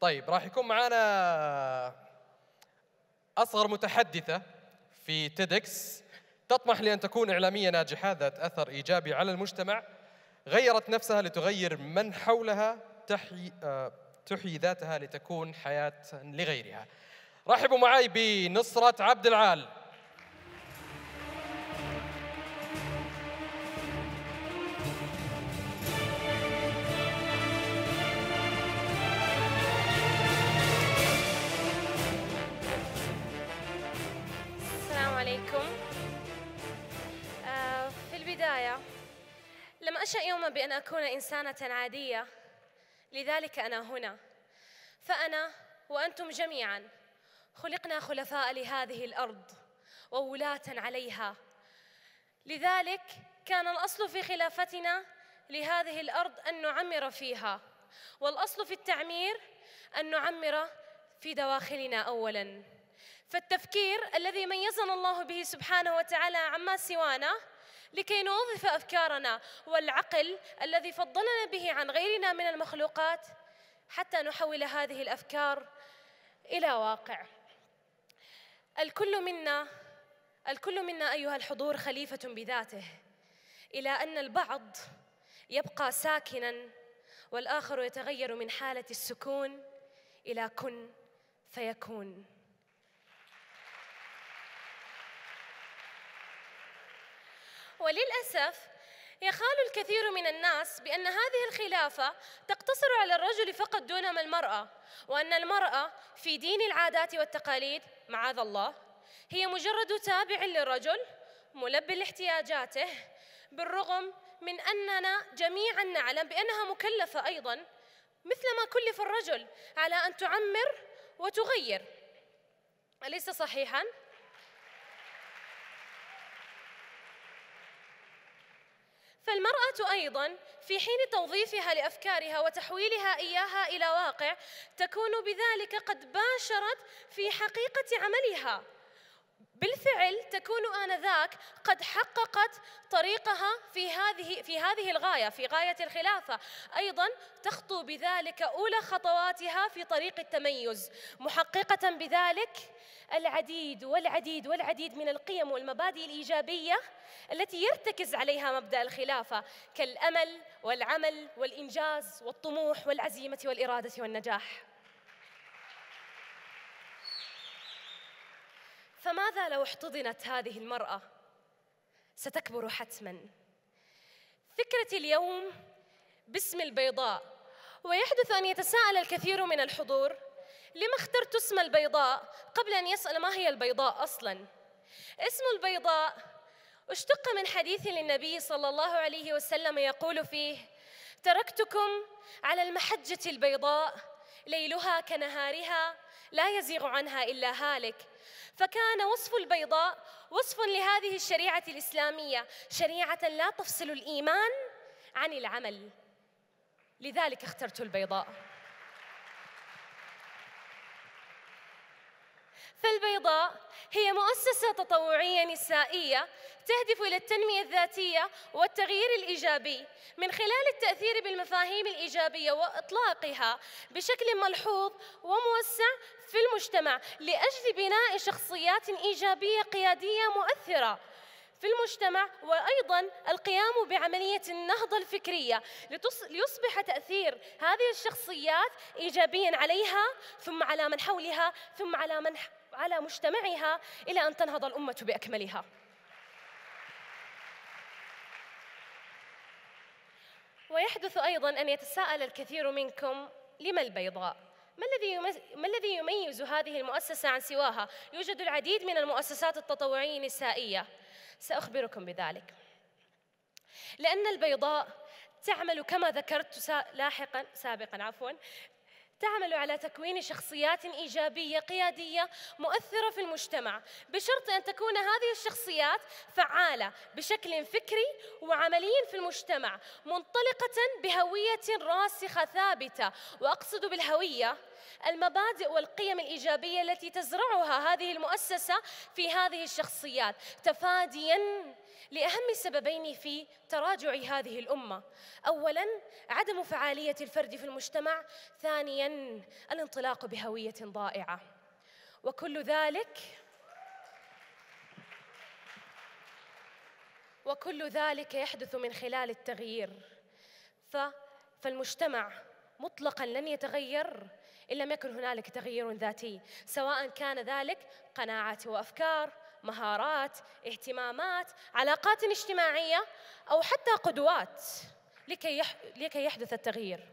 طيب راح يكون معانا أصغر متحدثة في تيدكس تطمح لأن تكون إعلامية ناجحة ذات أثر إيجابي على المجتمع غيرت نفسها لتغير من حولها تحيي, آه، تحيي ذاتها لتكون حياة لغيرها رحبوا معي بنصرة عبد العال أنشأ يوما بأن أكون إنسانة عادية لذلك أنا هنا فأنا وأنتم جميعا خلقنا خلفاء لهذه الأرض وولاة عليها لذلك كان الأصل في خلافتنا لهذه الأرض أن نعمر فيها والأصل في التعمير أن نعمر في دواخلنا أولاً فالتفكير الذي ميزنا الله به سبحانه وتعالى عما سوانا لكي نوظف أفكارنا والعقل الذي فضلنا به عن غيرنا من المخلوقات حتى نحول هذه الأفكار إلى واقع الكل منا الكل منا أيها الحضور خليفة بذاته إلى أن البعض يبقى ساكناً والآخر يتغير من حالة السكون إلى كن فيكون وللأسف يخال الكثير من الناس بأن هذه الخلافة تقتصر على الرجل فقط دونما المرأة وأن المرأة في دين العادات والتقاليد معاذ الله هي مجرد تابع للرجل ملبي لاحتياجاته بالرغم من أننا جميعا نعلم بأنها مكلفة أيضا مثلما كلف الرجل على أن تعمر وتغير أليس صحيحاً؟ فالمرأة أيضا في حين توظيفها لأفكارها وتحويلها إياها إلى واقع تكون بذلك قد باشرت في حقيقة عملها بالفعل تكون آنذاك قد حققت طريقها في هذه في هذه الغاية في غاية الخلافة أيضا تخطو بذلك أولى خطواتها في طريق التميز محققة بذلك العديد والعديد والعديد من القيم والمبادئ الإيجابية التي يرتكز عليها مبدأ الخلافة كالأمل والعمل والإنجاز والطموح والعزيمة والإرادة والنجاح فماذا لو احتضنت هذه المرأة؟ ستكبر حتما. فكرتي اليوم باسم البيضاء، ويحدث أن يتساءل الكثير من الحضور: لما اخترت اسم البيضاء قبل أن يسأل ما هي البيضاء أصلا؟ اسم البيضاء اشتق من حديث للنبي صلى الله عليه وسلم يقول فيه: تركتكم على المحجة البيضاء ليلها كنهارها لا يزيغ عنها إلا هالك فكان وصف البيضاء وصف لهذه الشريعة الإسلامية شريعة لا تفصل الإيمان عن العمل لذلك اخترت البيضاء فالبيضاء هي مؤسسة تطوعية نسائية تهدف إلى التنمية الذاتية والتغيير الإيجابي من خلال التأثير بالمفاهيم الإيجابية وإطلاقها بشكل ملحوظ وموسع في المجتمع لأجل بناء شخصيات إيجابية قيادية مؤثرة في المجتمع وأيضا القيام بعملية النهضة الفكرية ليصبح تأثير هذه الشخصيات إيجابيا عليها ثم على من حولها ثم على من على مجتمعها إلى أن تنهض الأمة بأكملها ويحدث أيضا أن يتساءل الكثير منكم لما البيضاء؟ ما الذي ما الذي يميز هذه المؤسسة عن سواها؟ يوجد العديد من المؤسسات التطوعية النسائية سأخبركم بذلك. لأن البيضاء تعمل كما ذكرت لاحقا سابقا عفوا تعمل على تكوين شخصيات إيجابية قيادية مؤثرة في المجتمع بشرط أن تكون هذه الشخصيات فعالة بشكل فكري وعملي في المجتمع منطلقة بهوية راسخة ثابتة وأقصد بالهوية المبادئ والقيم الإيجابية التي تزرعها هذه المؤسسة في هذه الشخصيات تفادياً لأهم السببين في تراجع هذه الأمة أولاً عدم فعالية الفرد في المجتمع ثانياً الانطلاق بهوية ضائعة وكل ذلك وكل ذلك يحدث من خلال التغيير ف فالمجتمع مطلقا لن يتغير إن لم يكن هنالك تغيير ذاتي سواء كان ذلك قناعات وأفكار مهارات اهتمامات علاقات اجتماعية أو حتى قدوات لكي, يح... لكي يحدث التغيير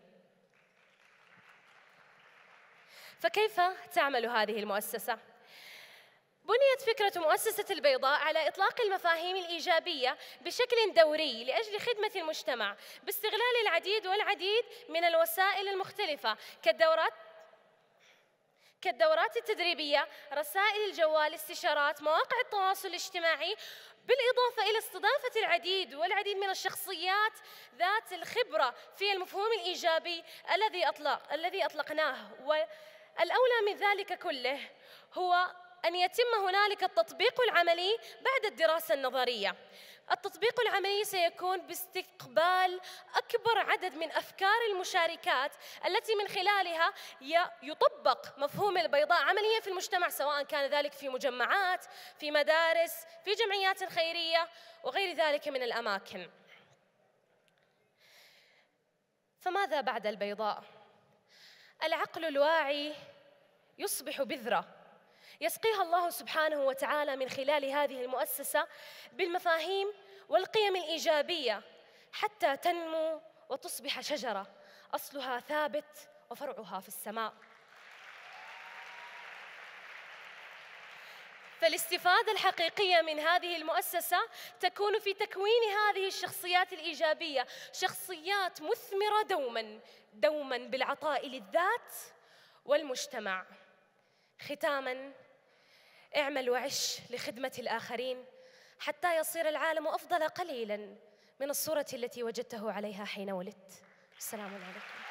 فكيف تعمل هذه المؤسسة؟ بنيت فكرة مؤسسة البيضاء على إطلاق المفاهيم الإيجابية بشكل دوري لأجل خدمة المجتمع باستغلال العديد والعديد من الوسائل المختلفة كالدورات كالدورات التدريبية، رسائل الجوال، استشارات، مواقع التواصل الاجتماعي، بالإضافة إلى استضافة العديد والعديد من الشخصيات ذات الخبرة في المفهوم الإيجابي الذي أطلق الذي أطلقناه، والأولى من ذلك كله هو أن يتم هنالك التطبيق العملي بعد الدراسة النظرية التطبيق العملي سيكون باستقبال أكبر عدد من أفكار المشاركات التي من خلالها يطبق مفهوم البيضاء عمليا في المجتمع سواء كان ذلك في مجمعات في مدارس في جمعيات خيرية وغير ذلك من الأماكن فماذا بعد البيضاء؟ العقل الواعي يصبح بذرة يسقيها الله سبحانه وتعالى من خلال هذه المؤسسة بالمفاهيم والقيم الإيجابية حتى تنمو وتصبح شجرة أصلها ثابت وفرعها في السماء فالاستفادة الحقيقية من هذه المؤسسة تكون في تكوين هذه الشخصيات الإيجابية شخصيات مثمرة دوما دوما بالعطاء للذات والمجتمع ختاماً اعمل وعش لخدمة الآخرين حتى يصير العالم أفضل قليلا من الصورة التي وجدته عليها حين ولدت السلام عليكم